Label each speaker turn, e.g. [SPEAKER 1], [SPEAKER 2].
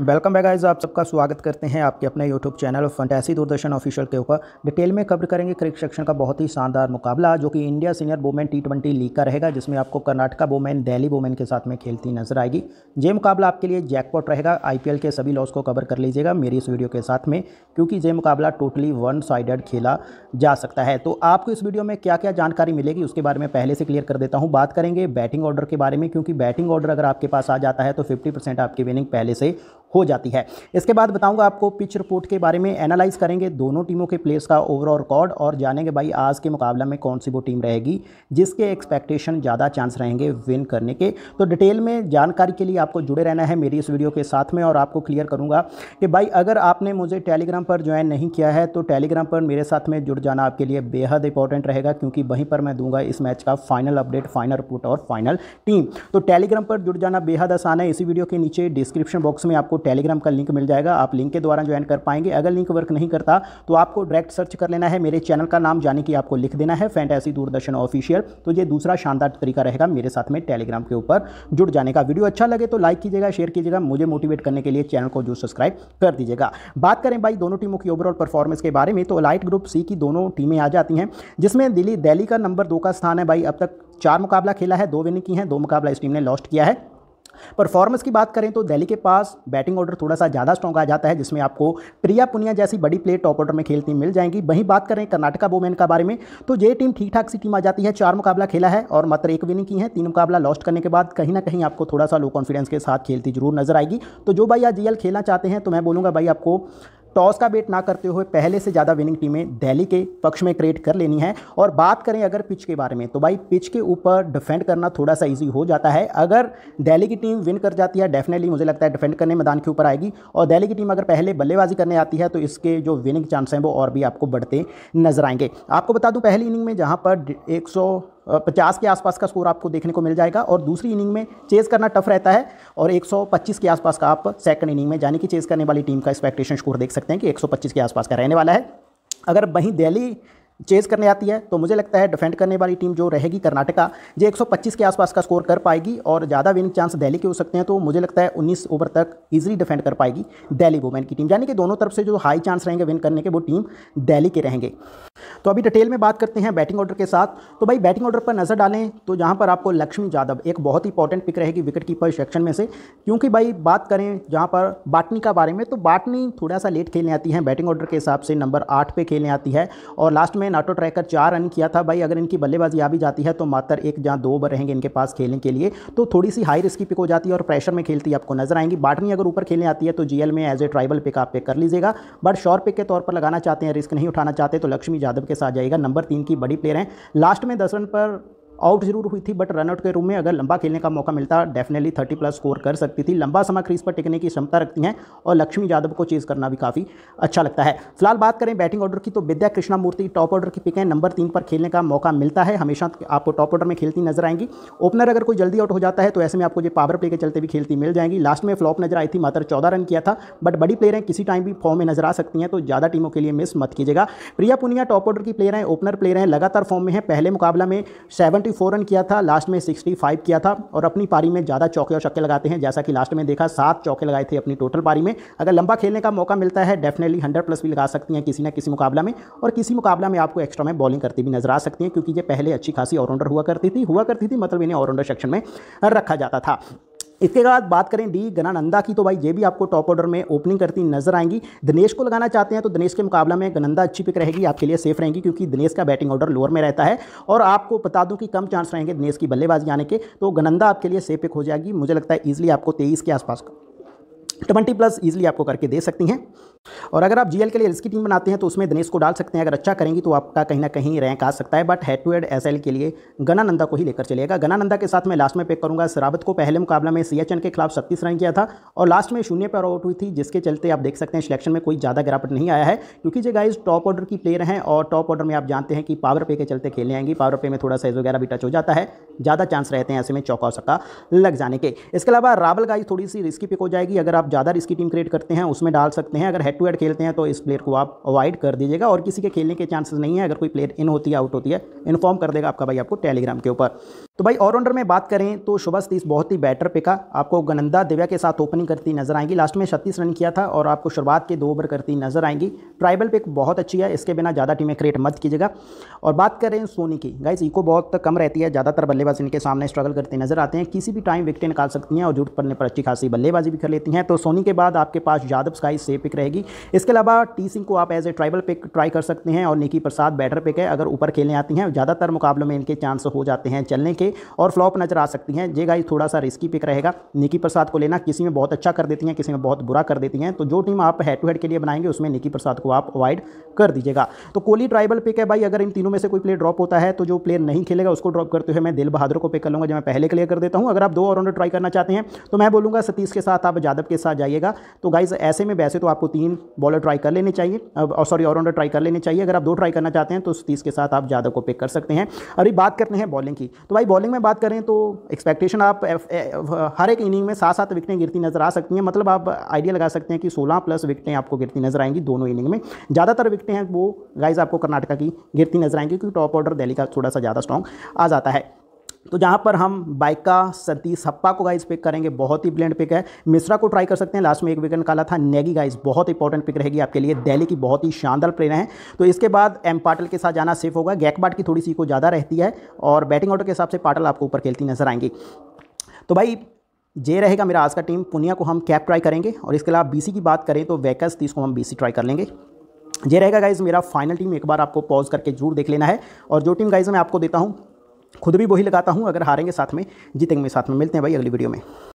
[SPEAKER 1] welcome back guys आप सबका स्वागत करते हैं आपके अपने YouTube channel fantasy Doordarshan official के ऊपर डिटेल में कवर करेंगे क्रिकेट सेक्शन का बहुत ही शानदार मुकाबला जो कि India senior women T twenty league का रहेगा जिसमें आपको कर्नाटका वोमेन दिल्ली वोमेन के साथ में खेलती नजर आएगी ये मुकाबला आपके लिए जैकपॉट रहेगा आई के सभी लॉस को कवर कर लीजिएगा मेरी इस वीडियो के साथ में क्योंकि ये मुकाबला टोटली वन साइडेड खेला जा सकता है तो आपको इस वीडियो में क्या क्या जानकारी मिलेगी उसके बारे में पहले से क्लियर कर देता हूँ बात करेंगे बैटिंग ऑर्डर के बारे में क्योंकि बैटिंग ऑर्डर अगर आपके पास आ जाता है तो फिफ्टी आपकी विनिंग पहले से हो जाती है इसके बाद बताऊंगा आपको पिच रिपोर्ट के बारे में एनालाइज करेंगे दोनों टीमों के प्लेस का ओवरऑल रिकॉर्ड और जानेंगे भाई आज के मुकाबला में कौन सी वो टीम रहेगी जिसके एक्सपेक्टेशन ज़्यादा चांस रहेंगे विन करने के तो डिटेल में जानकारी के लिए आपको जुड़े रहना है मेरी इस वीडियो के साथ में और आपको क्लियर करूँगा कि भाई अगर आपने मुझे टेलीग्राम पर ज्वाइन नहीं किया है तो टेलीग्राम पर मेरे साथ में जुड़ जाना आपके लिए बेहद इंपॉर्टेंट रहेगा क्योंकि वहीं पर मैं दूंगा इस मैच का फाइनल अपडेट फाइनल रिपोर्ट और फाइनल टीम तो टेलीग्राम पर जुड़ जाना बेहद आसान है इसी वीडियो के नीचे डिस्क्रिप्शन बॉक्स में आपको टेलीग्राम का लिंक मिल जाएगा आप लिंक के द्वारा ज्वाइन कर पाएंगे अगर लिंक वर्क नहीं करता तो आपको डायरेक्ट सर्च कर लेना है मेरे चैनल का नाम जाने की आपको लिख देना है फैंटेसी दूरदर्शन ऑफिशियल तो ये दूसरा शानदार तरीका रहेगा मेरे साथ में टेलीग्राम के ऊपर जुड़ जाने का वीडियो अच्छा लगे तो लाइक कीजिएगा शेयर कीजिएगा मुझे मोटिवेट करने के लिए चैनल को जो सब्सक्राइब कर दीजिएगा बात करें भाई दोनों टीमों की ओवरऑल परफॉर्मेंस के बारे में तो लाइट ग्रुप सी की दोनों टीमें आ जाती हैं जिसमें दिल्ली दिल्ली का नंबर दो का स्थान है भाई अब तक चार मुकाबला खेला है दो विनिंग की हैं दो मुकाबला इस टीम ने लॉस्ट किया है परफॉर्मेंस की बात करें तो दिल्ली के पास बैटिंग ऑर्डर थोड़ा सा ज़्यादा स्ट्रॉन्ग आ जाता है जिसमें आपको प्रिया पुनिया जैसी बड़ी प्लेयर टॉप ऑर्डर में खेलती मिल जाएंगी वहीं बात करें कर्नाटका वोमेन का बारे में तो ये टीम ठीक ठाक सी टीम आ जाती है चार मुकाबला खेला है और मात्र एक विनिंग की है तीन मुकाबला लॉस्ट करने के बाद कहीं ना कहीं आपको थोड़ा सा लो कॉन्फिडेंस के साथ खेलती जरूर नजर आएगी तो जो भाई आज जीएल खेलना चाहते हैं तो मैं बोलूँगा भाई आपको टॉस का वेट ना करते हुए पहले से ज़्यादा विनिंग टीमें दिल्ली के पक्ष में क्रिएट कर लेनी है और बात करें अगर पिच के बारे में तो भाई पिच के ऊपर डिफेंड करना थोड़ा सा ईजी हो जाता है अगर दिल्ली की टीम विन कर जाती है डेफिनेटली मुझे लगता है डिफेंड करने मैदान के ऊपर आएगी और दिल्ली की टीम अगर पहले बल्लेबाजी करने आती है तो इसके जो विनिंग चांस हैं वो और भी आपको बढ़ते नजर आएंगे आपको बता दूँ पहली इनिंग में जहाँ पर एक पचास के आसपास का स्कोर आपको देखने को मिल जाएगा और दूसरी इनिंग में चेज़ करना टफ रहता है और 125 के आसपास का आप सेकंड इनिंग में यानी कि चेज़ करने वाली टीम का एक्सपेक्टेशन स्कोर देख सकते हैं कि 125 के आसपास का रहने वाला है अगर वहीं दिल्ली चेज़ करने आती है तो मुझे लगता है डिफेंड करने वाली टीम जो रहेगी कर्नाटका सौ 125 के आसपास का स्कोर कर पाएगी और ज़्यादा विनिंग चांस दिल्ली के हो सकते हैं तो मुझे लगता है 19 ओवर तक इजीली डिफेंड कर पाएगी दिल्ली वुमेन की टीम यानी कि दोनों तरफ से जो हाई चांस रहेंगे विन करने के वो टीम दिल्ली के रहेंगे तो अभी डिटेल में बात करते हैं बैटिंग ऑर्डर के साथ तो भाई बैटिंग ऑर्डर पर नज़र डालें तो यहाँ पर आपको लक्ष्मी यादव एक बहुत इंपॉर्टेंट पिक रहेगी विकेट कीपर सेक्शन में से क्योंकि भाई बात करें जहाँ पर बाटनी का बारे में तो बाटनी थोड़ा सा लेट खेलने आती है बैटिंग ऑर्डर के हिसाब से नंबर आठ पे खेलने आती है और लास्ट में नाटो ट्रैकर चार रन किया था भाई अगर इनकी बल्लेबाजी आ भी जाती है तो मात्र एक जहाँ दो ओवर रहेंगे इनके पास खेलने के लिए तो थोड़ी सी हाई रिस्क की पिक हो जाती है और प्रेशर में खेलती आपको नजर आएंगी बाटनी अगर ऊपर खेलने आती है तो जीएल में as a tribal pick up पे कर लीजिएगा बट शॉर्ट पिक के तौर पर लगाना चाहते हैं रिस्क नहीं उठाना चाहते तो लक्ष्मी यादव यादव के साथ जाएगा नंबर तीन की बड़ी प्लेयर हैं लास्ट में दस रन पर आउट जरूर हुई थी बट रनआउट के रूम में अगर लंबा खेलने का मौका मिलता डेफिनेटली थर्टी प्लस स्कोर कर सकती थी लंबा समय क्रीज पर टिकने की क्षमता रखती हैं और लक्ष्मी यादव को चेज करना भी काफ़ी अच्छा लगता है फिलहाल बात करें बैटिंग ऑर्डर की तो विद्या कृष्णामूर्ति टॉप ऑर्डर की पिक है नंबर तीन पर खेलने का मौका मिलता है हमेशा आपको टॉप ऑर्डर में खेलती नजर आएंगी ओपनर अगर कोई जल्दी आउट हो जाता है तो ऐसे में आपको जो पावर प्ले के चलते भी खेलती मिल जाएंगी लास्ट में फ्लॉप नजर आई थी मात्र चौदह रन किया था बट बड़ी प्लेयर हैं किसी टाइम भी फॉर्म में नजर आ सकती हैं तो ज़्यादा टीमों के लिए मिस मत कीजिएगा प्रिया पुनिया टॉप ऑर्डर की प्लेयर हैं ओपनर प्लेयर हैं लगातार फॉर्म में है पहले मुकाबला में सेवन सेवेंटी रन किया था लास्ट में सिक्सटी फाइव किया था और अपनी पारी में ज़्यादा चौके और छक्के लगाते हैं जैसा कि लास्ट में देखा सात चौके लगाए थे अपनी टोटल पारी में अगर लंबा खेलने का मौका मिलता है डेफिनेटली हंड्रेड प्लस भी लगा सकती हैं किसी ना किसी मुकाबला में और किसी मुकाबला में आपको एक्स्ट्रा में बॉलिंग करती भी नजर आ सकती हैं क्योंकि ये पहले अच्छी खासी ऑलराउंडर हुआ करती थी हुआ करती थी मतलब इन्हें ऑलराउंडर सेक्शन में रखा जाता था इसके बाद बात करें डी गनानंदा की तो भाई ये भी आपको टॉप ऑर्डर में ओपनिंग करती नजर आएंगी दिनेश को लगाना चाहते हैं तो दिनेश के मुकाबला में गनंदा अच्छी पिक रहेगी आपके लिए सेफ रहेंगी क्योंकि दिनेश का बैटिंग ऑर्डर लोअर में रहता है और आपको बता दूं कि कम चांस रहेंगे दिनेश की बल्लेबाजी आने के तो गनंदा आपके लिए सेफ पिक हो जाएगी मुझे लगता है ईजिली आपको तेईस के आसपास ट्वेंटी प्लस ईजिली आपको करके दे सकती हैं और अगर आप जीएल के लिए रिस्की टीम बनाते हैं तो उसमें दिनेश को डाल सकते हैं अगर अच्छा करेंगी तो आपका कहीं ना कहीं रैंक आ सकता है but head to head SL के लिए गनानंदा को ही लेकर चलेगा गनानंदा के साथ मैं लास्ट में पिक करूंगा शराबत को पहले मुकाबले में सीएचएन के खिलाफ छत्तीस रन किया था और लास्ट में शून्य पर आउट हुई थी जिसके चलते आप देख सकते हैं सिलेक्शन में कोई ज़्यादा गिरावट नहीं आया है क्योंकि जो गाइज टॉप ऑर्डर की प्लेयर हैं और टॉप ऑर्डर में आप जानते हैं कि पावर पे के चलते खेलने आएंगी पावर पे में थोड़ा साइज वगैरह भी टच हो जाता है ज़्यादा चांस रहते हैं ऐसे में चौका सका लग जाने के इसके अलावा रावल गाइज थोड़ी सी रिस्की पिक हो जाएगी अगर आप ज़्यादा रिस्की टीम क्रिएट करते हैं उसमें डाल सकते हैं अगर हेड टू हेड खेलते हैं तो इस प्लेयर को आप अवॉइड कर दीजिएगा और किसी के खेलने के चांसेस नहीं है अगर कोई प्लेयर इन होती है आउट होती है इन्फॉर्म कर देगा आपका भाई आपको टेलीग्राम के ऊपर तो भाई ऑलराउंडर में बात करें तो शुभस तीस बहुत ही बेटर पिका आपको गनंदा दिव्या के साथ ओपनिंग करती नजर आएंगी लास्ट में छत्तीस रन किया था और आपको शुरुआत के दो ओवर करती नजर आएंगी ट्राइबल पिक बहुत अच्छी है इसके बिना ज़्यादा टीमें क्रिएट मत कीजिएगा और बात करें सोनी की गाइस इको बहुत कम रहती है ज़्यादातर बल्ले बल्लेबाज इनके सामने स्ट्रगल करते नजर आते हैं किसी भी टाइम विकटें निकाल सकती हैं और जरूरत पड़ने पर अच्छी खासी बल्लेबाजी भी कर लेती हैं तो सोनी के बाद आपके पास यादव स्काई से पिक रहेगी इसके अलावा टी सिंह को आप as a tribal pick try कर सकते हैं और निकी प्रसाद बैटर पिक है अगर ऊपर खेलने आती हैं ज़्यादातर मुकाबलों में इनके चांस हो जाते हैं चलने के और फ्लॉप नजर आ सकती हैं जे गाइज थोड़ा सा रिस्की पिक रहेगा निकी प्रसाद को लेना किसी में बहुत अच्छा कर देती हैं किसी में बहुत बुरा कर देती हैं तो जो टीम आप हेड टू हेड के लिए बनाएंगे उसमें निकी प्रसाद को आप अवॉइड कर दीजिएगा तो कोहली ट्राइबल पिक है भाई अगर इन तीनों में से कोई प्लेयर ड्रॉप होता है तो जो प्लेयर नहीं खेलेगा उसको ड्रॉप करते हुए मैं दिल बहादुर को पिक कर लूँगा जो मैं पहले क्लियर कर देता हूँ अगर आप दो ऑलराउंडर ट्राई करना चाहते हैं तो मैं बोलूँगा सतीश के साथ आप जादव के साथ जाइएगा तो गाइज ऐसे में वैसे तो आपको तीन बॉलर ट्राई कर लेने चाहिए और सॉरी ऑलराउंडर ट्राई कर लेने चाहिए अगर आप दो ट्राई करना चाहते हैं तो सतीश के साथ आप जादव को पिक कर सकते हैं अरे बात करते हैं बॉलिंग की तो भाई बॉलिंग में बात करें तो एक्सपेक्टेशन आप हर एक इनिंग में सात सात विकटें गिरती नजर आ सकती हैं मतलब आप आइडिया लगा सकते हैं कि सोलह प्लस विकटें आपको गिरती नजर आएंगी दोनों इनिंग में ज़्यादातर विकटें हैं वो गाइज आपको कर्नाटका की गिरती नजर आएंगी क्योंकि टॉप ऑर्डर दिल्ली का थोड़ा सा ज़्यादा स्ट्रॉन्ग आ जाता है तो जहाँ पर हम बाइका सतीश हप्पा को गाइस पिक करेंगे बहुत ही ब्लेंड पिक है मिश्रा को ट्राई कर सकते हैं लास्ट में एक विकेट निकाला था नेगी गाइस बहुत इंपॉर्टेंट पिक रहेगी आपके लिए दिल्ली की बहुत ही शानदार प्लेयर है तो इसके बाद एम पाटल के साथ जाना सेफ होगा गैकबाट की थोड़ी सी को ज़्यादा रहती है और बैटिंग ऑर्डर के हिसाब से पाटल आपको ऊपर खेलती नजर आएंगी तो भाई जे रहेगा मेरा आज का टीम पुनिया को हम कैप ट्राई करेंगे और इसके अलावा बीसी की बात करें तो वैकस तीस को हम बीसी ट्राई कर लेंगे जे रहेगा गाइज मेरा फाइनल टीम एक बार आपको पॉज करके जरूर देख लेना है और जो टीम गाइज मैं आपको देता हूँ खुद भी वही लगाता हूँ अगर हारेंगे साथ में जीतेंगे साथ में मिलते हैं भाई अगली वीडियो में